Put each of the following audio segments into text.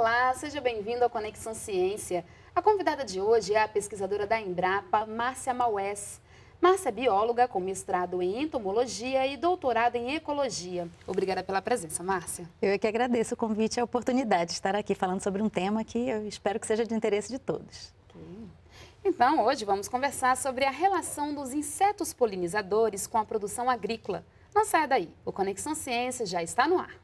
Olá, seja bem-vindo ao Conexão Ciência. A convidada de hoje é a pesquisadora da Embrapa, Márcia Maués. Márcia é bióloga com mestrado em entomologia e doutorado em ecologia. Obrigada pela presença, Márcia. Eu é que agradeço o convite e a oportunidade de estar aqui falando sobre um tema que eu espero que seja de interesse de todos. Então, hoje vamos conversar sobre a relação dos insetos polinizadores com a produção agrícola. Não saia daí, o Conexão Ciência já está no ar.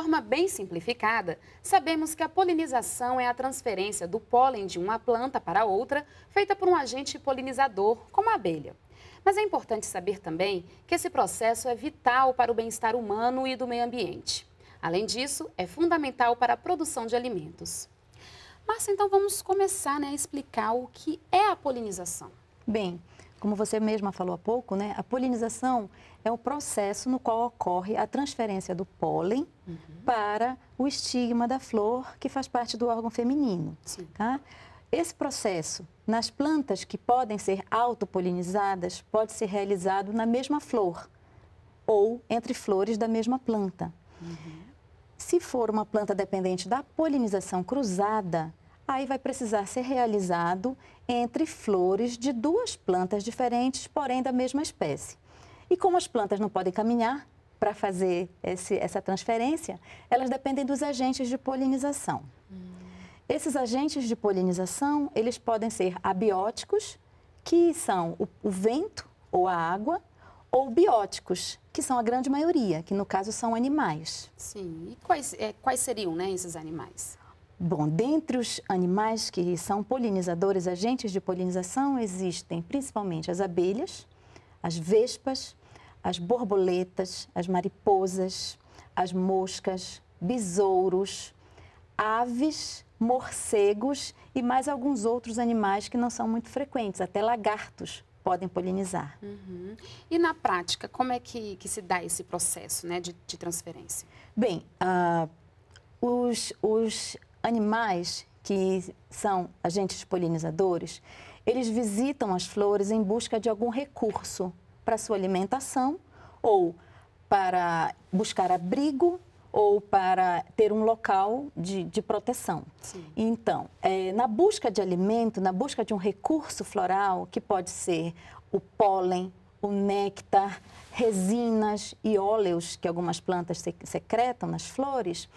forma bem simplificada, sabemos que a polinização é a transferência do pólen de uma planta para outra, feita por um agente polinizador, como a abelha. Mas é importante saber também que esse processo é vital para o bem-estar humano e do meio ambiente. Além disso, é fundamental para a produção de alimentos. Mas então vamos começar né, a explicar o que é a polinização. Bem, como você mesma falou há pouco, né, a polinização é o processo no qual ocorre a transferência do pólen uhum. para o estigma da flor, que faz parte do órgão feminino. Sim. Tá? Esse processo, nas plantas que podem ser autopolinizadas, pode ser realizado na mesma flor ou entre flores da mesma planta. Uhum. Se for uma planta dependente da polinização cruzada, aí vai precisar ser realizado entre flores de duas plantas diferentes, porém da mesma espécie. E como as plantas não podem caminhar para fazer esse, essa transferência, elas dependem dos agentes de polinização. Hum. Esses agentes de polinização, eles podem ser abióticos, que são o, o vento ou a água, ou bióticos, que são a grande maioria, que no caso são animais. Sim, e quais, é, quais seriam né, esses animais? Bom, dentre os animais que são polinizadores, agentes de polinização, existem principalmente as abelhas, as vespas, as borboletas, as mariposas, as moscas, besouros, aves, morcegos e mais alguns outros animais que não são muito frequentes, até lagartos podem polinizar. Uhum. E na prática, como é que, que se dá esse processo né, de, de transferência? Bem, uh, os, os animais que são agentes polinizadores, eles visitam as flores em busca de algum recurso para sua alimentação ou para buscar abrigo ou para ter um local de, de proteção. Sim. Então, é, na busca de alimento, na busca de um recurso floral, que pode ser o pólen, o néctar, resinas e óleos que algumas plantas secretam nas flores,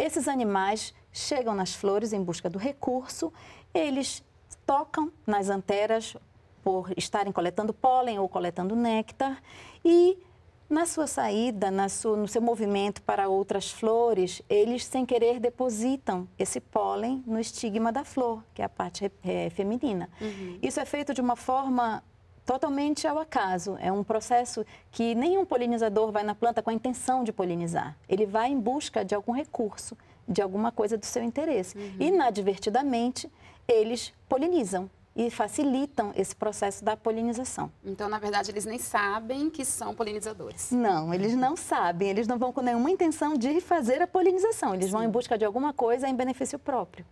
esses animais chegam nas flores em busca do recurso, eles tocam nas anteras por estarem coletando pólen ou coletando néctar e na sua saída, na sua, no seu movimento para outras flores, eles sem querer depositam esse pólen no estigma da flor, que é a parte é, é feminina. Uhum. Isso é feito de uma forma totalmente ao acaso. É um processo que nenhum polinizador vai na planta com a intenção de polinizar. Ele vai em busca de algum recurso, de alguma coisa do seu interesse. Uhum. Inadvertidamente, eles polinizam e facilitam esse processo da polinização. Então, na verdade, eles nem sabem que são polinizadores. Não, eles não sabem, eles não vão com nenhuma intenção de fazer a polinização, eles Sim. vão em busca de alguma coisa em benefício próprio.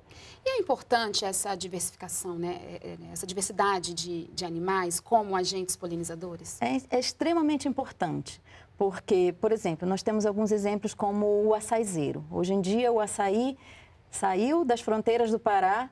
E é importante essa diversificação, né? É, é, né? essa diversidade de, de animais como agentes polinizadores? É, é extremamente importante. Porque, por exemplo, nós temos alguns exemplos como o açaizeiro. Hoje em dia, o açaí saiu das fronteiras do Pará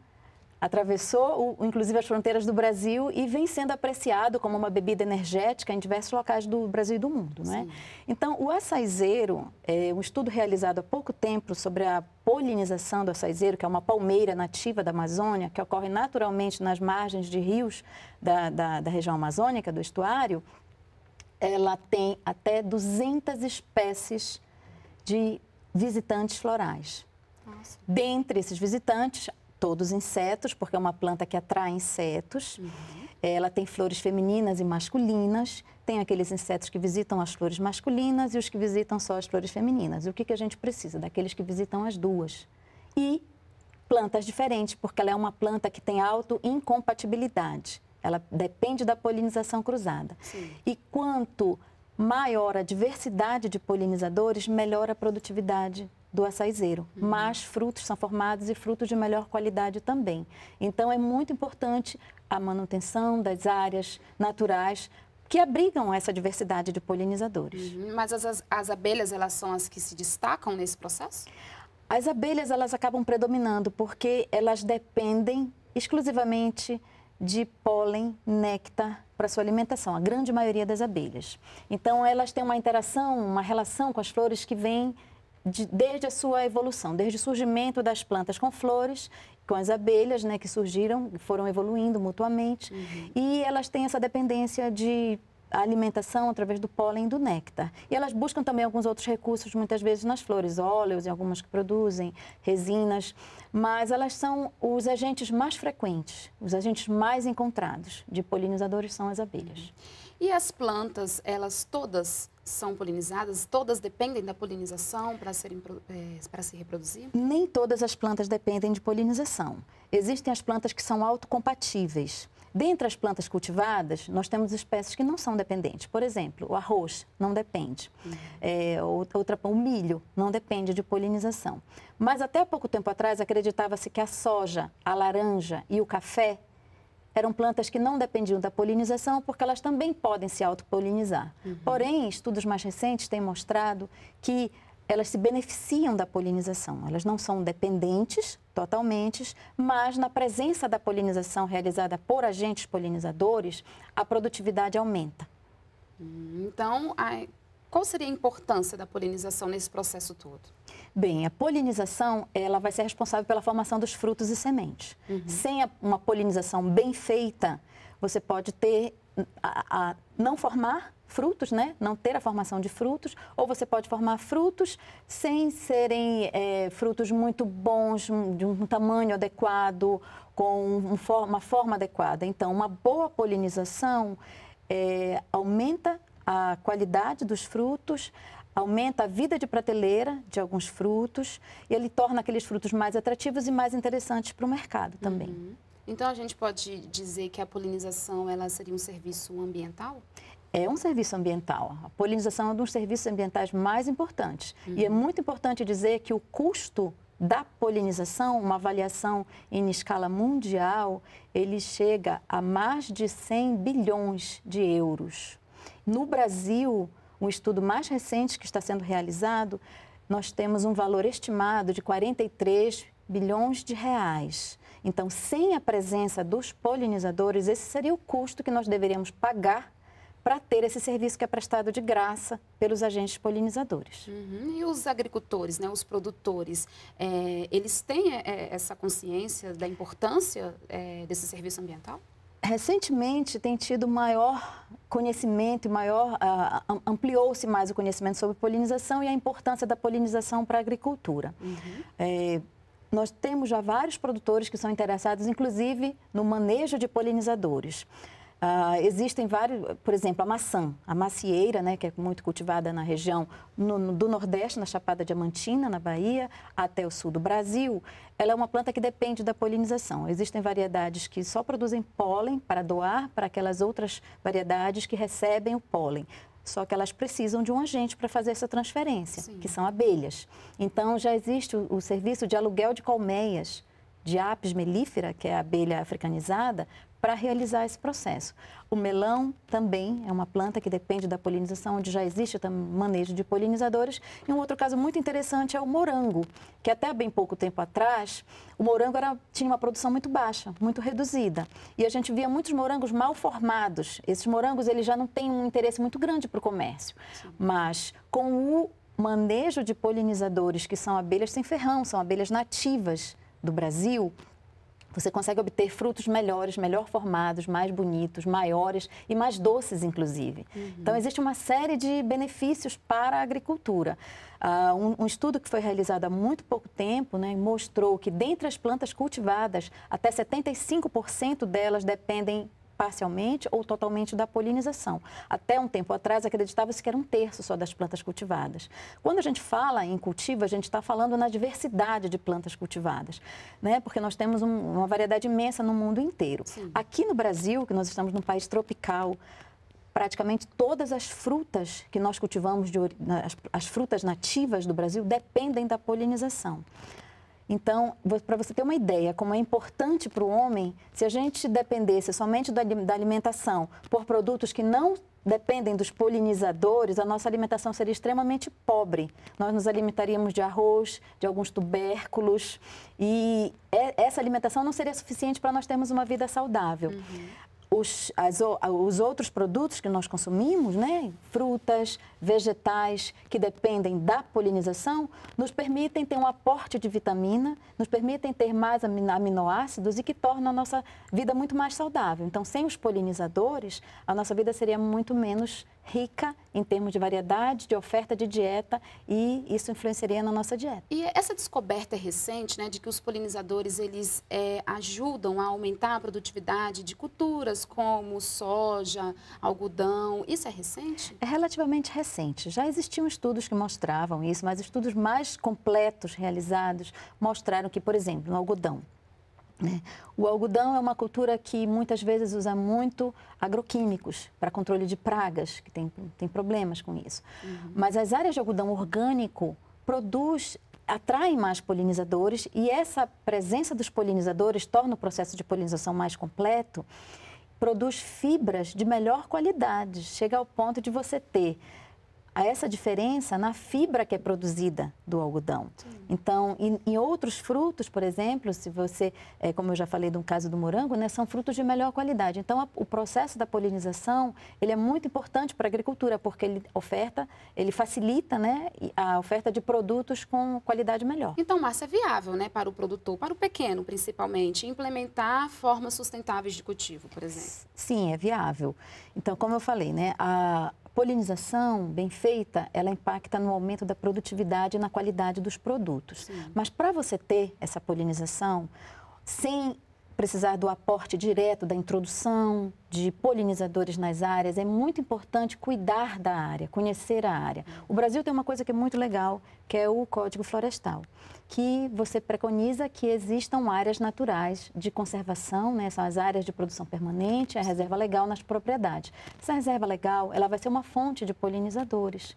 Atravessou, o, inclusive, as fronteiras do Brasil e vem sendo apreciado como uma bebida energética em diversos locais do Brasil e do mundo. Né? Então, o açaizeiro, é, um estudo realizado há pouco tempo sobre a polinização do açaizeiro, que é uma palmeira nativa da Amazônia, que ocorre naturalmente nas margens de rios da, da, da região amazônica, do estuário, ela tem até 200 espécies de visitantes florais. Nossa. Dentre esses visitantes, todos insetos, porque é uma planta que atrai insetos. Uhum. Ela tem flores femininas e masculinas, tem aqueles insetos que visitam as flores masculinas e os que visitam só as flores femininas. E o que, que a gente precisa? Daqueles que visitam as duas. E plantas diferentes, porque ela é uma planta que tem auto-incompatibilidade. Ela depende da polinização cruzada. Sim. E quanto maior a diversidade de polinizadores, melhor a produtividade do açaizeiro, uhum. mas frutos são formados e frutos de melhor qualidade também. Então é muito importante a manutenção das áreas naturais que abrigam essa diversidade de polinizadores. Uhum. Mas as, as, abelhas, elas são as que se destacam nesse processo? As abelhas, elas acabam predominando porque elas dependem exclusivamente de pólen, néctar para sua alimentação, a grande maioria das abelhas. Então, elas têm uma interação, uma relação com as flores que vêm de, desde a sua evolução, desde o surgimento das plantas com flores, com as abelhas, né, que surgiram, foram evoluindo mutuamente, uhum. e elas têm essa dependência de a alimentação através do pólen e do néctar. E elas buscam também alguns outros recursos, muitas vezes nas flores, óleos e algumas que produzem, resinas, mas elas são os agentes mais frequentes, os agentes mais encontrados de polinizadores são as abelhas. Uhum. E as plantas, elas todas são polinizadas? Todas dependem da polinização para, serem, é, para se reproduzir? Nem todas as plantas dependem de polinização. Existem as plantas que são autocompatíveis. Dentre as plantas cultivadas, nós temos espécies que não são dependentes. Por exemplo, o arroz não depende. Uhum. É, outra, o milho não depende de polinização. Mas até pouco tempo atrás, acreditava-se que a soja, a laranja e o café eram plantas que não dependiam da polinização, porque elas também podem se autopolinizar. Uhum. Porém, estudos mais recentes têm mostrado que elas se beneficiam da polinização. Elas não são dependentes totalmente, mas na presença da polinização realizada por agentes polinizadores, a produtividade aumenta. Hum, então, qual seria a importância da polinização nesse processo todo? Bem, a polinização ela vai ser responsável pela formação dos frutos e sementes. Uhum. Sem a, uma polinização bem feita, você pode ter a, a não formar frutos, né? Não ter a formação de frutos, ou você pode formar frutos sem serem é, frutos muito bons, de um tamanho adequado, com uma forma adequada. Então, uma boa polinização é, aumenta a qualidade dos frutos, aumenta a vida de prateleira de alguns frutos e ele torna aqueles frutos mais atrativos e mais interessantes para o mercado também. Uhum. Então a gente pode dizer que a polinização ela seria um serviço ambiental? É um serviço ambiental. A polinização é um dos serviços ambientais mais importantes. Uhum. E é uhum. muito importante dizer que o custo da polinização, uma avaliação em escala mundial, ele chega a mais de 100 bilhões de euros. No Brasil, um estudo mais recente que está sendo realizado, nós temos um valor estimado de 43 bilhões de reais. Então, sem a presença dos polinizadores, esse seria o custo que nós deveríamos pagar para ter esse serviço que é prestado de graça pelos agentes polinizadores. Uhum. E os agricultores, né, os produtores, é, eles têm é, essa consciência da importância é, desse serviço ambiental? recentemente tem tido maior conhecimento maior, uh, ampliou-se mais o conhecimento sobre polinização e a importância da polinização para a agricultura. Uhum. É, nós temos já vários produtores que são interessados, inclusive, no manejo de polinizadores. Uh, existem vários, por exemplo, a maçã, a macieira, né, que é muito cultivada na região no, no, do Nordeste, na Chapada Diamantina, na Bahia, até o sul do Brasil. Ela é uma planta que depende da polinização. Existem variedades que só produzem pólen para doar para aquelas outras variedades que recebem o pólen. Só que elas precisam de um agente para fazer essa transferência, Sim. que são abelhas. Então, já existe o, o serviço de aluguel de colmeias de apis mellifera, que é a abelha africanizada, para realizar esse processo. O melão também é uma planta que depende da polinização, onde já existe manejo de polinizadores. E um outro caso muito interessante é o morango, que até bem pouco tempo atrás, o morango era, tinha uma produção muito baixa, muito reduzida. E a gente via muitos morangos mal formados. Esses morangos eles já não têm um interesse muito grande para o comércio. Sim. Mas com o manejo de polinizadores, que são abelhas sem ferrão, são abelhas nativas do Brasil, você consegue obter frutos melhores, melhor formados, mais bonitos, maiores e mais doces, inclusive. Uhum. Então, existe uma série de benefícios para a agricultura. Uh, um, um, estudo que foi realizado há muito pouco tempo né, mostrou que, dentre as plantas cultivadas, até 75% delas dependem parcialmente ou totalmente da polinização. Até um tempo atrás, acreditava-se que era um terço só das plantas cultivadas. Quando a gente fala em cultivo, a gente está falando na diversidade de plantas cultivadas, né? porque nós temos um, uma variedade imensa no mundo inteiro. Sim. Aqui no Brasil, que nós estamos num país tropical, praticamente todas as frutas que nós cultivamos, de, as, as frutas nativas do Brasil, dependem da polinização. Então, para você ter uma ideia como é importante para o homem, se a gente dependesse somente da alimentação por produtos que não dependem dos polinizadores, a nossa alimentação seria extremamente pobre. Nós nos alimentaríamos de arroz, de alguns tubérculos e essa alimentação não seria suficiente para nós termos uma vida saudável. Uhum os, as, os outros produtos que nós consumimos, né? frutas, vegetais, que dependem da polinização, nos permitem ter um aporte de vitamina, nos permitem ter mais aminoácidos e que torna a nossa vida muito mais saudável. Então, sem os polinizadores, a nossa vida seria muito menos rica em termos de variedade, de oferta de dieta e isso influenciaria na nossa dieta. E essa descoberta recente, né, de que os polinizadores eles é, ajudam a aumentar a produtividade de culturas como soja, algodão, isso é recente? É relativamente recente. Já existiam estudos que mostravam isso, mas estudos mais completos realizados mostraram que, por exemplo, no algodão, né? O algodão é uma cultura que muitas vezes usa muito agroquímicos para controle de pragas, que tem, tem problemas com isso. Uhum. Mas as áreas de algodão orgânico produz, atrai mais polinizadores e essa presença dos polinizadores torna o processo de polinização mais completo, produz fibras de melhor qualidade, chega ao ponto de você ter a essa diferença na fibra que é produzida do algodão. Sim. Então, em, em, outros frutos, por exemplo, se você, é, como eu já falei do caso do morango, né, são frutos de melhor qualidade. Então, a, o processo da polinização ele é muito importante para a agricultura porque ele oferta, ele facilita, né, a oferta de produtos com qualidade melhor. Então, massa é viável, né, para o produtor, para o pequeno principalmente, implementar formas sustentáveis de cultivo, por exemplo. Sim, é viável. Então, como eu falei, né, a polinização bem feita, ela impacta no aumento da produtividade e na qualidade dos produtos. Sim. Mas para você ter essa polinização, sem precisar do aporte direto da introdução de polinizadores nas áreas. É muito importante cuidar da área, conhecer a área. O Brasil tem uma coisa que é muito legal, que é o Código Florestal, que você preconiza que existam áreas naturais de conservação, né? são as áreas de produção permanente, a reserva legal nas propriedades. Essa reserva legal, ela vai ser uma fonte de polinizadores.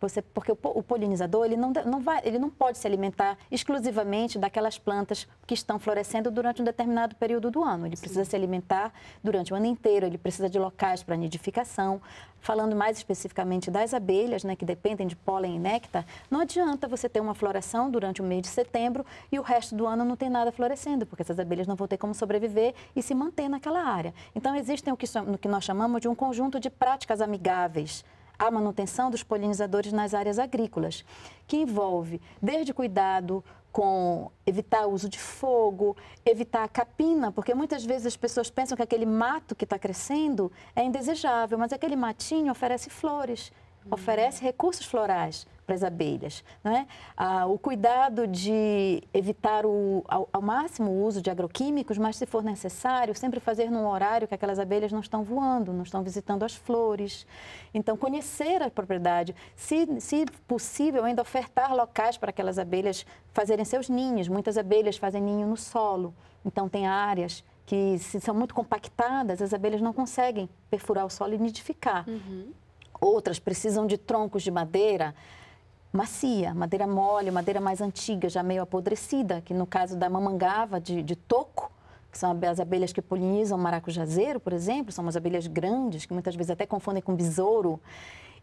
Você, porque o, o polinizador ele não, não vai, ele não pode se alimentar exclusivamente daquelas plantas que estão florescendo durante um determinado período do ano. Ele Sim. precisa se alimentar durante o ano inteiro, ele precisa de locais para nidificação. Falando mais especificamente das abelhas, né, que dependem de pólen e néctar, não adianta você ter uma floração durante o mês de setembro e o resto do ano não tem nada florescendo, porque essas abelhas não vão ter como sobreviver e se manter naquela área. Então, existem o que, o que nós chamamos de um conjunto de práticas amigáveis a manutenção dos polinizadores nas áreas agrícolas, que envolve desde cuidado com evitar o uso de fogo, evitar a capina, porque muitas vezes as pessoas pensam que aquele mato que está crescendo é indesejável, mas aquele matinho oferece flores, oferece recursos florais, para as abelhas. Né? Ah, o cuidado de evitar o, ao, ao, máximo o uso de agroquímicos, mas se for necessário, sempre fazer num horário que aquelas abelhas não estão voando, não estão visitando as flores. Então, conhecer a propriedade, se, se possível, ainda ofertar locais para aquelas abelhas fazerem seus ninhos. Muitas abelhas fazem ninho no solo, então tem áreas que se são muito compactadas, as abelhas não conseguem perfurar o solo e nidificar. Uhum. Outras precisam de troncos de madeira, macia, madeira mole, madeira mais antiga, já meio apodrecida, que no caso da mamangava de, de toco, que são as abelhas que polinizam o maracujazeiro, por exemplo, são umas abelhas grandes, que muitas vezes até confundem com besouro.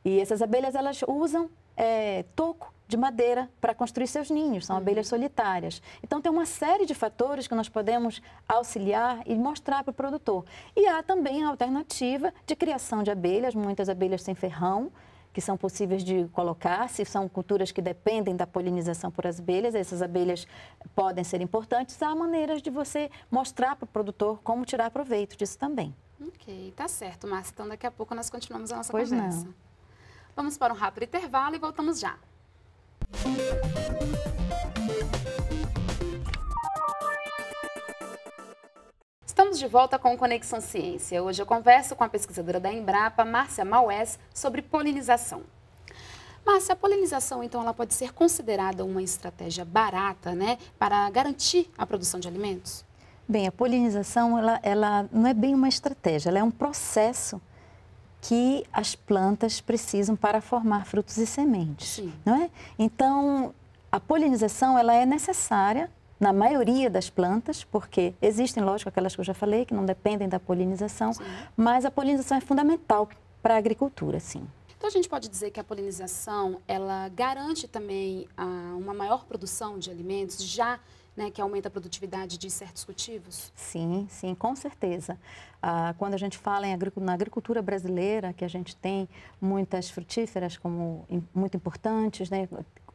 E essas abelhas, elas usam é, toco de madeira para construir seus ninhos, são uhum. abelhas solitárias. Então, tem uma série de fatores que nós podemos auxiliar e mostrar para o produtor. E há também a alternativa de criação de abelhas, muitas abelhas sem ferrão, que são possíveis de colocar, se são culturas que dependem da polinização por as abelhas, essas abelhas podem ser importantes. Há maneiras de você mostrar para o produtor como tirar proveito disso também. Ok, tá certo, Márcia. Então daqui a pouco nós continuamos a nossa pois conversa. Não. Vamos para um rápido intervalo e voltamos já. Música Estamos de volta com Conexão Ciência. Hoje eu converso com a pesquisadora da Embrapa, Márcia Maués, sobre polinização. Márcia, a polinização, então, ela pode ser considerada uma estratégia barata, né, para garantir a produção de alimentos? Bem, a polinização, ela, ela não é bem uma estratégia, ela é um processo que as plantas precisam para formar frutos e sementes, Sim. não é? Então, a polinização, ela é necessária na maioria das plantas, porque existem, lógico, aquelas que eu já falei, que não dependem da polinização, sim. mas a polinização é fundamental para a agricultura, sim. Então a gente pode dizer que a polinização ela garante também ah, uma maior produção de alimentos, já né, que aumenta a produtividade de certos cultivos? Sim, sim, com certeza. Ah, quando a gente fala em na agricultura brasileira, que a gente tem muitas frutíferas como muito importantes, né,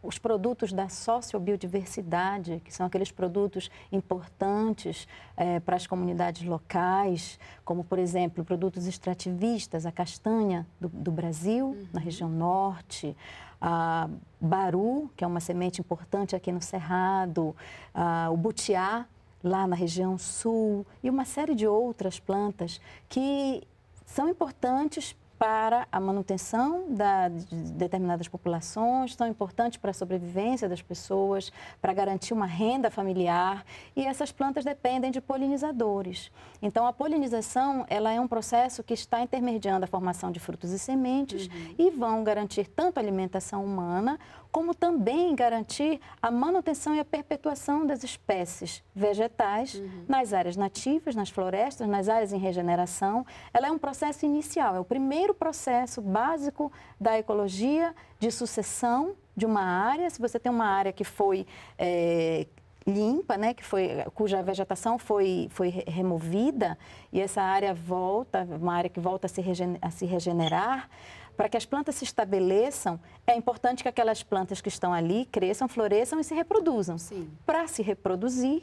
os produtos da sociobiodiversidade, que são aqueles produtos importantes é, para as comunidades locais, como, por exemplo, produtos extrativistas, a castanha do, do Brasil, uhum. na região norte, a baru, que é uma semente importante aqui no Cerrado, a, o butiá, lá na região sul, e uma série de outras plantas que são importantes para a manutenção da, de determinadas populações, tão importante para a sobrevivência das pessoas, para garantir uma renda familiar. E essas plantas dependem de polinizadores. Então, a polinização ela é um processo que está intermediando a formação de frutos e sementes uhum. e vão garantir tanto a alimentação humana como também garantir a manutenção e a perpetuação das espécies vegetais uhum. nas áreas nativas, nas florestas, nas áreas em regeneração. Ela é um processo inicial, é o primeiro processo básico da ecologia de sucessão de uma área. Se você tem uma área que foi é, limpa, né, que foi, cuja vegetação foi, foi removida e essa área volta, uma área que volta a se, regen a se regenerar, para que as plantas se estabeleçam, é importante que aquelas plantas que estão ali cresçam, floresçam e se reproduzam. Para se reproduzir,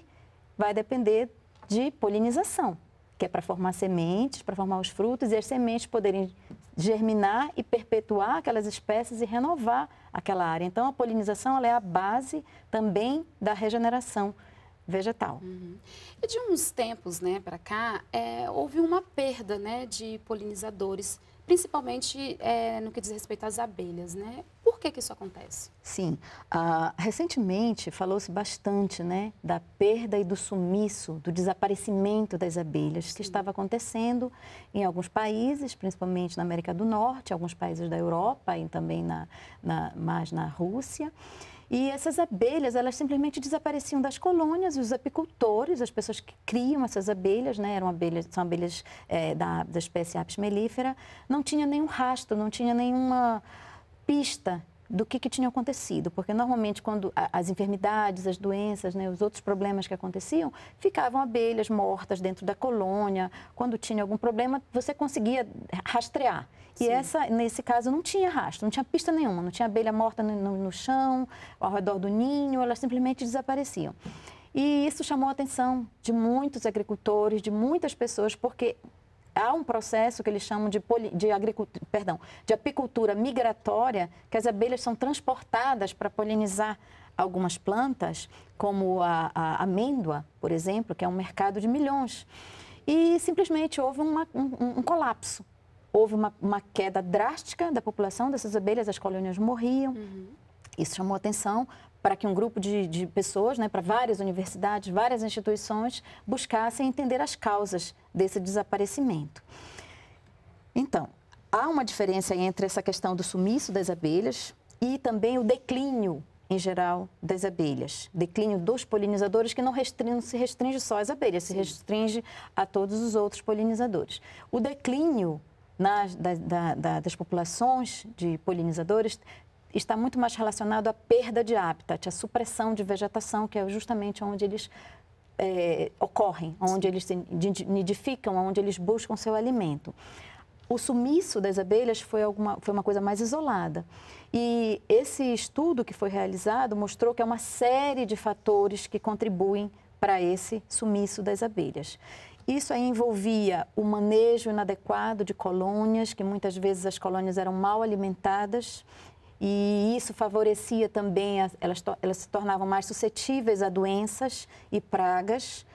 vai depender de polinização que é para formar sementes, para formar os frutos, e as sementes poderem germinar e perpetuar aquelas espécies e renovar aquela área. Então, a polinização é a base também da regeneração vegetal. Uhum. E de uns tempos né, para cá, é, houve uma perda né, de polinizadores, principalmente é, no que diz respeito às abelhas. Né? Por que, que isso acontece? Sim, uh, recentemente falou-se bastante né, da perda e do sumiço, do desaparecimento das abelhas Sim. que estava acontecendo em alguns países, principalmente na América do Norte, alguns países da Europa e também na, na mais na Rússia. E essas abelhas, elas simplesmente desapareciam das colônias e os apicultores, as pessoas que criam essas abelhas, né, eram abelhas, são abelhas é, da, da espécie Apis mellifera, não tinha nenhum rastro, não tinha nenhuma pista do que, que tinha acontecido, porque normalmente quando as enfermidades, as doenças, né, os outros problemas que aconteciam, ficavam abelhas mortas dentro da colônia. Quando tinha algum problema, você conseguia rastrear. E Sim. essa, nesse caso, não tinha rastro, não tinha pista nenhuma, não tinha abelha morta no, no, no chão, ao redor do ninho, elas simplesmente desapareciam. E isso chamou a atenção de muitos agricultores, de muitas pessoas, porque há um processo que eles chamam de, poli, de, perdão, de apicultura migratória, que as abelhas são transportadas para polinizar algumas plantas, como a, a, amêndoa, por exemplo, que é um mercado de milhões. E simplesmente houve uma, um, um colapso. Houve uma, uma, queda drástica da população dessas abelhas, as colônias morriam. Uhum. Isso chamou atenção para que um grupo de, de pessoas, né, para várias universidades, várias instituições, buscassem entender as causas desse desaparecimento. Então, há uma diferença entre essa questão do sumiço das abelhas e também o declínio em geral das abelhas, declínio dos polinizadores que não, restringe, se restringe só às abelhas, Sim. se restringe a todos os outros polinizadores. O declínio nas, da, da, das populações de polinizadores está muito mais relacionado à perda de hábitat, à supressão de vegetação, que é justamente onde eles é, ocorrem, onde eles se nidificam, onde eles buscam seu alimento. O sumiço das abelhas foi, alguma, foi uma coisa mais isolada. E esse estudo que foi realizado mostrou que é uma série de fatores que contribuem para esse sumiço das abelhas. Isso aí envolvia o manejo inadequado de colônias, que muitas vezes as colônias eram mal alimentadas, e isso favorecia também, a, elas, elas se tornavam mais suscetíveis a doenças e pragas.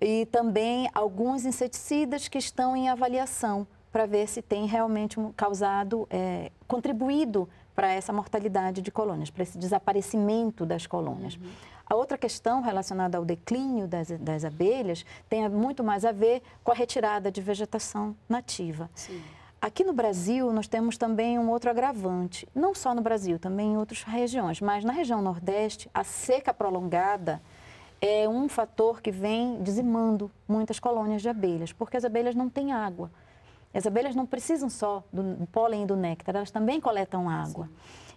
E também alguns inseticidas que estão em avaliação para ver se tem realmente causado, é, contribuído para essa mortalidade de colônias, para esse desaparecimento das colônias. Uhum. A outra questão relacionada ao declínio das, das abelhas tem muito mais a ver com a retirada de vegetação nativa. Sim. Aqui no Brasil, nós temos também um outro agravante, não só no Brasil, também em outras regiões, mas na região Nordeste, a seca prolongada é um fator que vem dizimando muitas colônias de abelhas, porque as abelhas não têm água. As abelhas não precisam só do pólen e do néctar, elas também coletam água. Sim.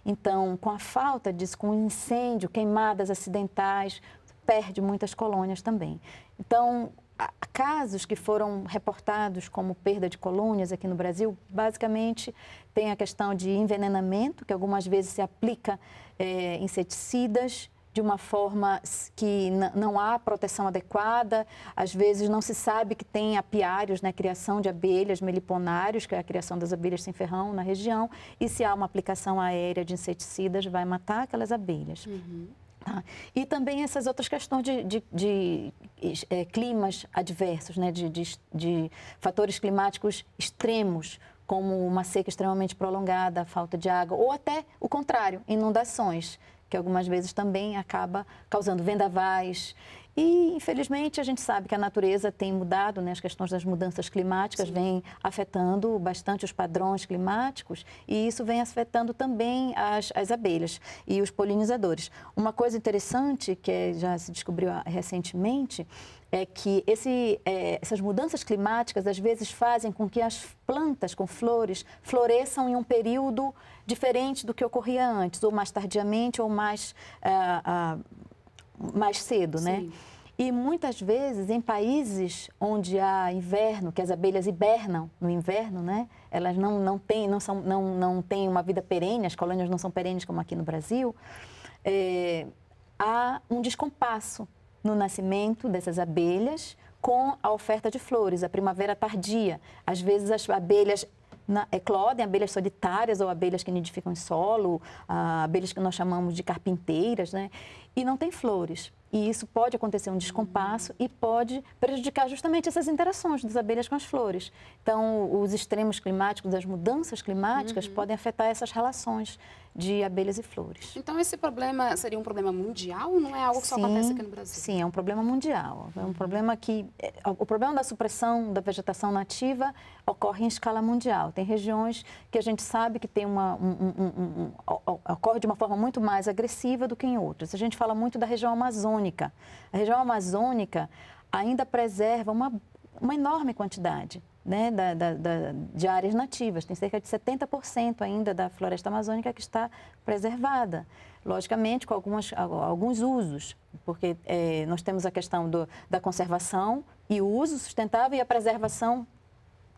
Então, com a falta disso, com incêndio, queimadas acidentais, perde muitas colônias também. Então, casos que foram reportados como perda de colônias aqui no Brasil, basicamente tem a questão de envenenamento, que algumas vezes se aplica é, inseticidas de uma forma que não há proteção adequada, às vezes não se sabe que tem apiários, né, criação de abelhas, meliponários, que é a criação das abelhas sem ferrão na região, e se há uma aplicação aérea de inseticidas, vai matar aquelas abelhas. Uhum. Tá? E também essas outras questões de, de, de é, climas adversos, né? De, de, fatores climáticos extremos, como uma seca extremamente prolongada, falta de água, ou até o contrário, inundações, que algumas vezes também acaba causando vendavais e, infelizmente, a gente sabe que a natureza tem mudado, né? as questões das mudanças climáticas Sim. vêm afetando bastante os padrões climáticos e isso vem afetando também as, as abelhas e os polinizadores. Uma coisa interessante que é, já se descobriu ah, recentemente é que esse, é, essas mudanças climáticas às vezes fazem com que as plantas com flores floresçam em um período diferente do que ocorria antes, ou mais tardiamente, ou mais, ah, ah, mais cedo, né? Sim. né? E muitas vezes em países onde há inverno, que as abelhas hibernam no inverno, né? Elas não, não têm não são, não, não têm uma vida perene, as colônias não são perenes como aqui no Brasil. É, há um descompasso no nascimento dessas abelhas com a oferta de flores, a primavera tardia. Às vezes as abelhas na, eclodem é, abelhas solitárias ou abelhas que nidificam em solo, ah, abelhas que nós chamamos de carpinteiras, né? E não tem flores. E isso pode acontecer um descompasso e pode prejudicar justamente essas interações das abelhas com as flores. Então, os extremos climáticos, as mudanças climáticas uhum. podem afetar essas relações de abelhas e flores. Então, esse problema seria um problema mundial? Não é algo que sim, só acontece aqui no Brasil? Sim, é um problema mundial. É um problema que. É, o problema da supressão da vegetação nativa ocorre em escala mundial. Tem regiões que a gente sabe que tem uma, um, um, um, ocorre de uma forma muito mais agressiva do que em outras. A gente fala muito da região amazônica. A região amazônica ainda preserva uma, uma enorme quantidade né, da, da, da, de áreas nativas. Tem cerca de 70% ainda da floresta amazônica que está preservada. Logicamente, com algumas, alguns usos, porque é, nós temos a questão do, da conservação e o uso sustentável e a preservação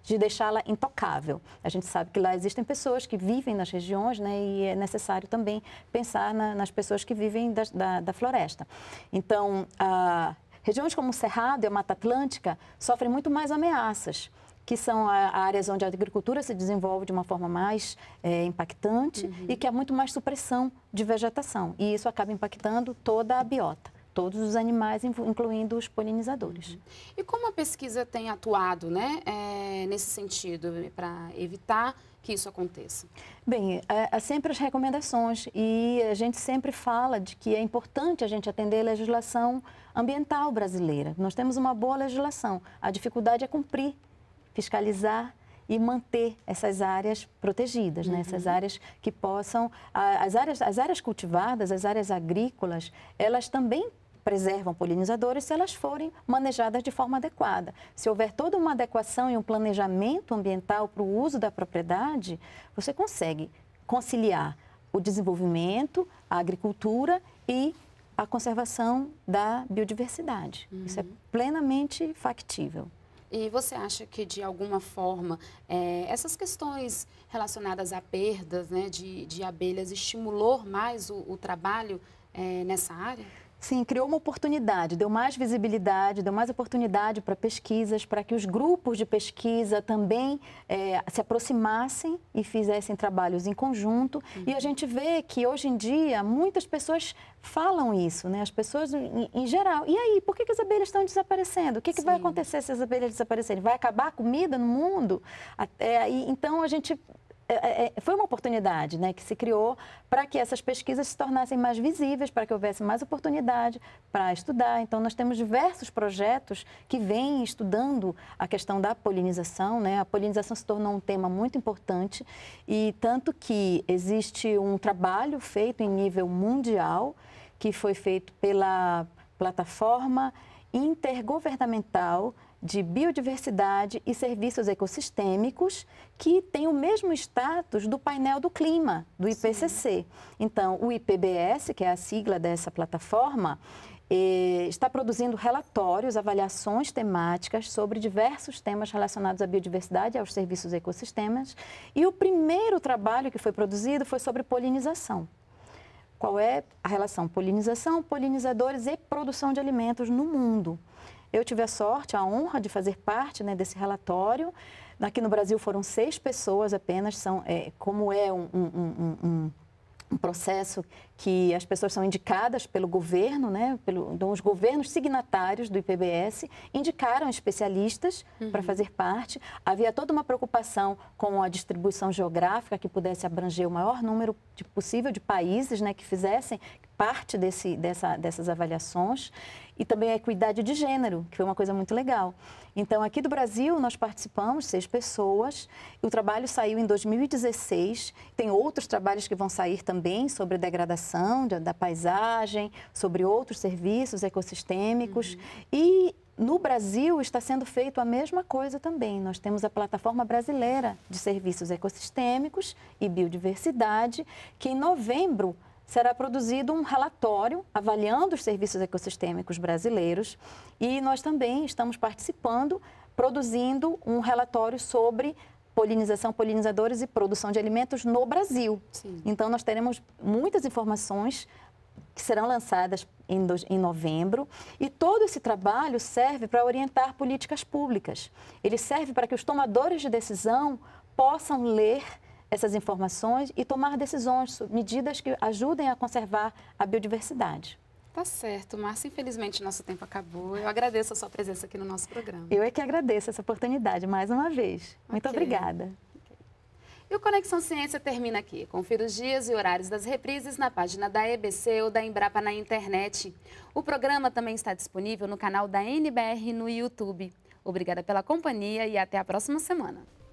de deixá-la intocável. A gente sabe que lá existem pessoas que vivem nas regiões né, e é necessário também pensar na, nas pessoas que vivem da, da, da floresta. Então, a, regiões como o Cerrado e a Mata Atlântica sofrem muito mais ameaças que são áreas onde a agricultura se desenvolve de uma forma mais é, impactante uhum. e que há muito mais supressão de vegetação. E isso acaba impactando toda a biota todos os animais, incluindo os polinizadores. Uhum. E como a pesquisa tem atuado né, é, nesse sentido, para evitar que isso aconteça? Bem, é, há sempre as recomendações e a gente sempre fala de que é importante a gente atender a legislação ambiental brasileira. Nós temos uma boa legislação, a dificuldade é cumprir fiscalizar e manter essas áreas protegidas, né? uhum. essas áreas que possam. As áreas, as áreas cultivadas, as áreas agrícolas, elas também preservam polinizadores se elas forem manejadas de forma adequada. Se houver toda uma adequação e um planejamento ambiental para o uso da propriedade, você consegue conciliar o desenvolvimento, a agricultura e a conservação da biodiversidade. Uhum. Isso é uhum. plenamente factível. E você acha que, de alguma forma, é, essas questões relacionadas a perdas né, de, de abelhas estimulou mais o, o trabalho é, nessa área? Sim, criou uma oportunidade, deu mais visibilidade, deu mais oportunidade para pesquisas, para que os grupos de pesquisa também é, se aproximassem e fizessem trabalhos em conjunto. Uhum. E a uhum. gente vê que hoje em dia muitas pessoas falam isso, né? As pessoas em, em geral. E aí, por que, que, as abelhas estão desaparecendo? O que, que vai acontecer se as abelhas desaparecerem? Vai acabar a comida no mundo? e, então a gente é, é, é, foi uma oportunidade né, que se criou para que essas pesquisas se tornassem mais visíveis, para que houvesse mais oportunidade para estudar. Então, nós temos diversos projetos que vêm estudando a questão da polinização. Né? A polinização se tornou um tema muito importante e tanto que existe um trabalho feito em nível mundial que foi feito pela plataforma intergovernamental de biodiversidade e serviços ecossistêmicos que tem o mesmo status do painel do clima, do IPCC. Sim. Então, o IPBS, que é a sigla dessa plataforma, é, está produzindo relatórios, avaliações temáticas sobre diversos temas relacionados à biodiversidade e aos serviços ecossistemas. E o primeiro trabalho que foi produzido foi sobre polinização. Qual é a relação polinização, polinizadores e produção de alimentos no mundo? Eu tive a sorte, a honra de fazer parte né, desse relatório. Aqui no Brasil foram seis pessoas apenas, são, é, como é um, um, um, um, processo que as pessoas são indicadas pelo governo, né, pelo, então os governos signatários do IPBS indicaram especialistas uhum. para fazer parte. Havia toda uma preocupação com a distribuição geográfica que pudesse abranger o maior número de, possível de países né, que fizessem parte desse, dessa, dessas avaliações e também a equidade de gênero, que foi uma coisa muito legal. Então, aqui do Brasil, nós participamos, seis pessoas, o trabalho saiu em 2016, tem outros trabalhos que vão sair também sobre a degradação da paisagem, sobre outros serviços ecossistêmicos uhum. e no Brasil está sendo feito a mesma coisa também. Nós temos a plataforma brasileira de serviços ecossistêmicos e biodiversidade, que em novembro será produzido um relatório avaliando os serviços ecossistêmicos brasileiros e nós também estamos participando, produzindo um relatório sobre polinização, polinizadores e produção de alimentos no Brasil. Sim. Então, nós teremos muitas informações que serão lançadas em, novembro. E todo esse trabalho serve para orientar políticas públicas. Ele serve para que os tomadores de decisão possam ler essas informações e tomar decisões, medidas que ajudem a conservar a biodiversidade. Tá certo, Márcia. Infelizmente, nosso tempo acabou. Eu agradeço a sua presença aqui no nosso programa. Eu é que agradeço essa oportunidade mais uma vez. Muito okay. obrigada. E o Conexão Ciência termina aqui. Confira os dias e horários das reprises na página da EBC ou da Embrapa na internet. O programa também está disponível no canal da NBR no YouTube. Obrigada pela companhia e até a próxima semana.